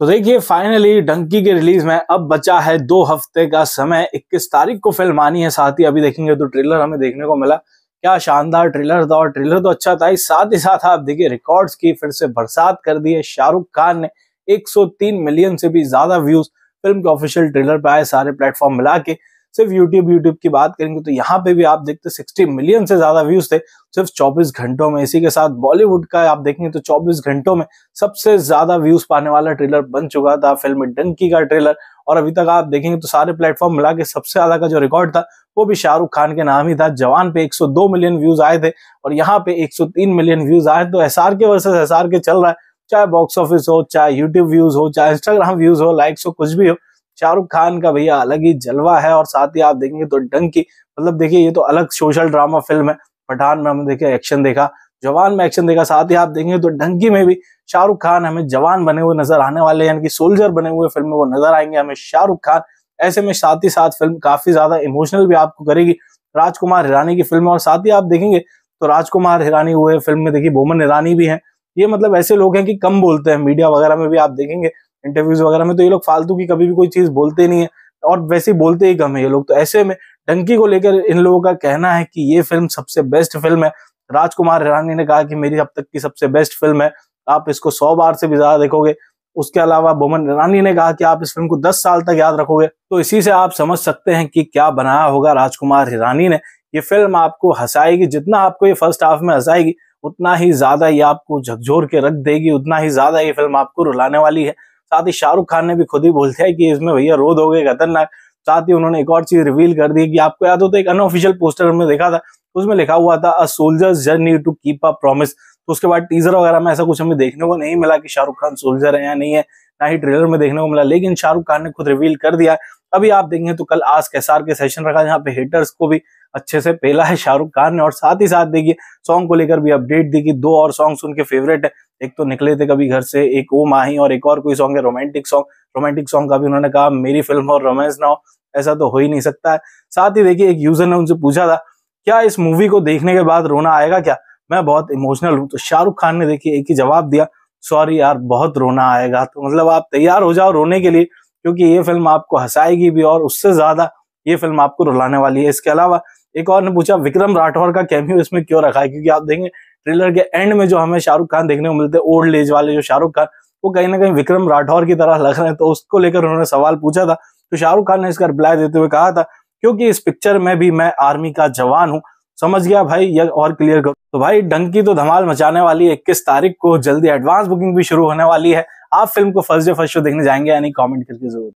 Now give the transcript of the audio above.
तो देखिए फाइनली डंकी के रिलीज में अब बचा है दो हफ्ते का समय 21 तारीख को फिल्म आनी है साथ ही अभी देखेंगे तो ट्रेलर हमें देखने को मिला क्या शानदार ट्रेलर था और ट्रेलर तो अच्छा था ही साथ ही साथ आप देखिए रिकॉर्ड्स की फिर से बरसात कर दी है शाहरुख खान ने 103 मिलियन से भी ज्यादा व्यूज फिल्म के ऑफिशियल ट्रेलर पर आए सारे प्लेटफॉर्म मिला के सिर्फ यूट्यूब यूट्यूब की बात करेंगे तो यहाँ पे भी आप देखते सिक्सटी मिलियन से ज्यादा व्यूज थे सिर्फ चौबीस घंटों में इसी के साथ बॉलीवुड का आप देखेंगे तो चौबीस घंटों में सबसे ज्यादा व्यूज पाने वाला ट्रेलर बन चुका था फिल्म डंकी का ट्रेलर और अभी तक आप देखेंगे तो सारे प्लेटफॉर्म मिला के सबसे ज्यादा का जो रिकॉर्ड था वो भी शाहरुख खान के नाम ही था जवान पे 102 मिलियन व्यूज आए थे और यहाँ पे 103 मिलियन व्यूज आए तो एस के वर्सेस एस के चल रहा है चाहे बॉक्स ऑफिस हो चाहे यूट्यूब व्यूज हो चाहे इंस्टाग्राम व्यूज हो लाइक्स हो कुछ भी हो शाहरुख खान का भैया अलग ही जलवा है और साथ ही आप देखेंगे तो डंकी मतलब देखिए ये तो अलग सोशल ड्रामा फिल्म है पठान में हमने देखे एक्शन देखा जवान में एक्शन देखा साथ ही आप देखेंगे तो डंकी में भी शाहरुख खान हमें जवान बने हुए नजर आने वाले यानी कि सोल्जर बने हुए फिल्म में वो नजर आएंगे हमें शाहरुख खान ऐसे में साथ ही साथ फिल्म काफी ज्यादा इमोशनल भी आपको करेगी राजकुमार हिरानी की फिल्म और साथ ही आप देखेंगे तो राजकुमार हिरानी हुए फिल्म में देखिए बोमन हिरानी भी है ये मतलब ऐसे लोग हैं कि कम बोलते हैं मीडिया वगैरह में भी आप देखेंगे इंटरव्यूज वगैरह में तो ये लोग फालतू की कभी भी कोई चीज बोलते नहीं है और वैसे बोलते ही कम है ये लोग तो ऐसे में डंकी को लेकर इन लोगों का कहना है कि ये फिल्म सबसे बेस्ट फिल्म है राजकुमार हिरानी ने कहा कि मेरी अब तक की सबसे बेस्ट फिल्म है आप इसको सौ बार से भी ज्यादा देखोगे उसके अलावा बोमन ईरानी ने कहा कि आप इस फिल्म को 10 साल तक याद रखोगे तो इसी से आप समझ सकते हैं कि क्या बनाया होगा राजकुमार हिरानी ने ये फिल्म आपको हंसाएगी जितना आपको ये फर्स्ट हाफ में हंसाएगी उतना ही ज्यादा ये आपको झकझोर के रख देगी उतना ही ज्यादा ये फिल्म आपको रुलाने वाली है साथ ही शाहरुख खान ने भी खुद ही बोलते हैं कि इसमें भैया रोद हो गए खतरनाक साथ ही उन्होंने एक और चीज रिवील कर दी कि आपको याद हो तो एक अनऑफिशियल पोस्टर हमने देखा था तो उसमें लिखा हुआ था a soldier journey to keep a promise तो उसके बाद टीजर वगैरह में ऐसा कुछ हमें देखने को नहीं मिला कि शाहरुख खान सोल्जर है या नहीं है ना ही ट्रेलर में देखने को मिला लेकिन शाहरुख खान ने खुद रिवील कर दिया अभी आप देखेंगे तो कल आज कैसार के सेशन रखा जहाँ पे हेटर्स को भी अच्छे से पेला है शाहरुख खान ने और साथ ही साथ देखिए सॉन्ग को लेकर भी अपडेट दी कि दो और सॉन्ग्स उनके फेवरेट है एक तो निकले थे कभी घर से एक ओ माही और एक और कोई सॉन्ग है रोमांटिक सॉन्ग रोमांटिक सॉन्ग का भी उन्होंने कहा मेरी फिल्म और रोमांस ना हो ऐसा तो हो ही नहीं सकता है साथ ही देखिए एक यूजर ने उनसे पूछा था क्या इस मूवी को देखने के बाद रोना आएगा क्या मैं बहुत इमोशनल हूँ तो शाहरुख खान ने देखिए एक ही जवाब दिया सॉरी यार बहुत रोना आएगा तो मतलब आप तैयार हो जाओ रोने के लिए क्योंकि ये फिल्म आपको हंसाएगी भी और उससे ज्यादा ये फिल्म आपको रुलाने वाली है इसके अलावा एक और ने पूछा विक्रम राठौर का कैमियो इसमें क्यों रखा है क्योंकि आप देखेंगे ट्रेलर के एंड में जो हमें शाहरुख खान देखने को मिलते हैं ओल्ड एज वाले जो शाहरुख खान वो कहीं ना कहीं विक्रम राठौर की तरह लग रहे हैं तो उसको लेकर उन्होंने सवाल पूछा था तो शाहरुख खान ने इसका रिप्लाई देते हुए कहा था क्योंकि इस पिक्चर में भी मैं आर्मी का जवान हूँ समझ गया भाई यह और क्लियर करो तो भाई डंकी तो धमाल मचाने वाली है इक्कीस तारीख को जल्दी एडवांस बुकिंग भी शुरू होने वाली है आप फिल्म को फर्स्ट डे फर्स्ट शो देखने जाएंगे यानी कॉमेंट करके जरूर